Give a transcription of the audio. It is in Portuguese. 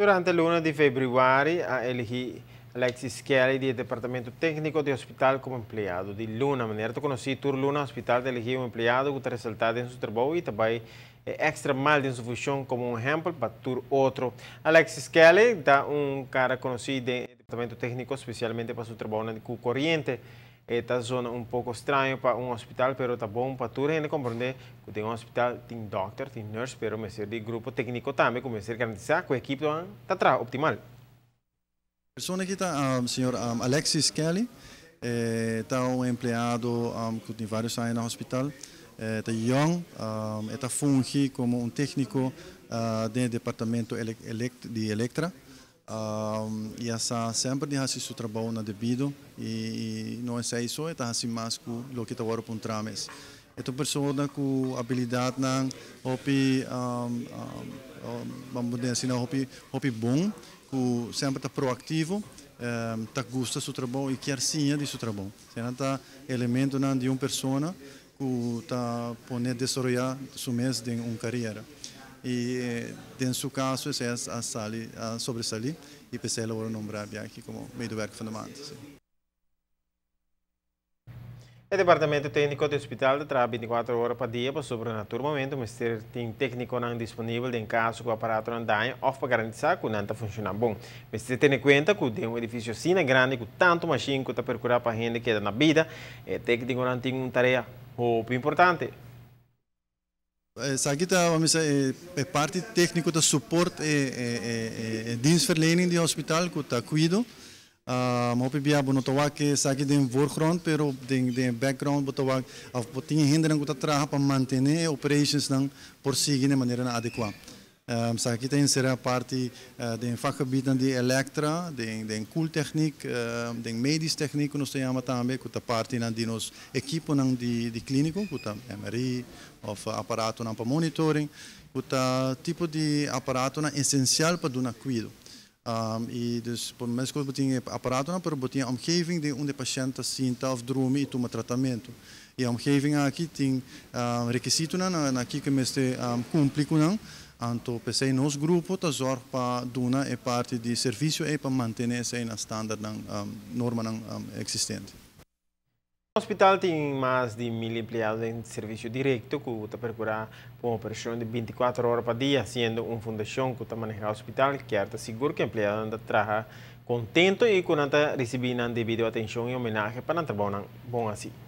Durante el lunes de febrero, elegí Alexis Kelly del Departamento Técnico de Hospital como empleado de Luna. De tú que conocí Tur Luna Hospital de un empleado que está su en su trabajo y también eh, extra mal de su función como un para tu otro. Alexis Kelly da un cara conocido del Departamento Técnico, especialmente para su trabajo en el cuco Corriente. esta zona um pouco estranha para um hospital, mas está bom para toda a gente compreender que tem um hospital, tem doctor, tem nurse, mas me ser de grupo técnico também, como ser garantizar que a equipe está atrás, optimal. A pessoa aqui está o um, ah, senhor um, ah, Alexis Kelly, eh, está ah, eh, um empregado um, que tem vários anos no hospital, está eh, young, está funge como um técnico uh, do departamento de Electra, e ja sa sempre nehasi su trabalho na debido e, não é isso, é hasi mas ku lo kita waro pun trames. Ito persona ku habilidade ng hopi um, hopi, hopi bom, ku sempre tá proactivo, um, tá gusta su trabalho e quer sinha é de su trabalho. Sena tá elemento na de um pessoa ku tá poner desarrollar su mes de um carreira e eh, en seu caso se a sali, ha sobresali y pese a loro nombrare Bianchi como meio-verco fundamento. fundamental. O Departamento Técnico do Hospital trabalha 24 horas por dia para sobrenatur momento, mas ter tem técnico não disponível em caso que o aparato não dá, ou para garantizar que não está funcionando bom. Mas se tem em conta que tem um edifício assim grande, com tanto machinho que está percurando para a gente que é na vida, o técnico não tem uma tarefa muito importante essa Sagitta é parte técnica do suporte e, e, e, dienstverlening do hospital que está cuido. Maar op je que saque ik den voorgrond, pero den um background botowak of botin hinderen dat manter as né, operações por seguir de maneira adequada. Um, så kita insere a parte uh, de vakgebieden de elektra, de, de koeltechniek, uh, de medisch techniek, nós temos também, com a parte na ehm, de nos equipo na de, de clínico, com a MRI, ou aparato na para monitoring, com a tipo de aparato na essencial para do na cuido. Um, e dus por mais que eu tinha aparato na por botinha omgeving de onde o paciente sinta of drome e toma tratamento e a omgeving aqui tem um, requisito na aqui que mestre um, ah, cumpre com não anto pensei nos grupo tá zorg para duna é parte de serviço e para manter essa na standard na um, ah, norma na um, ah, existente o hospital tem mais de mil empregados em serviço direto, que está procurando uma operação de 24 horas por dia, sendo uma fundação que está manejando o hospital, que está seguro que o empregado anda trabalhando contento e que está recebendo a devida atenção e homenagem para o trabalho bom assim.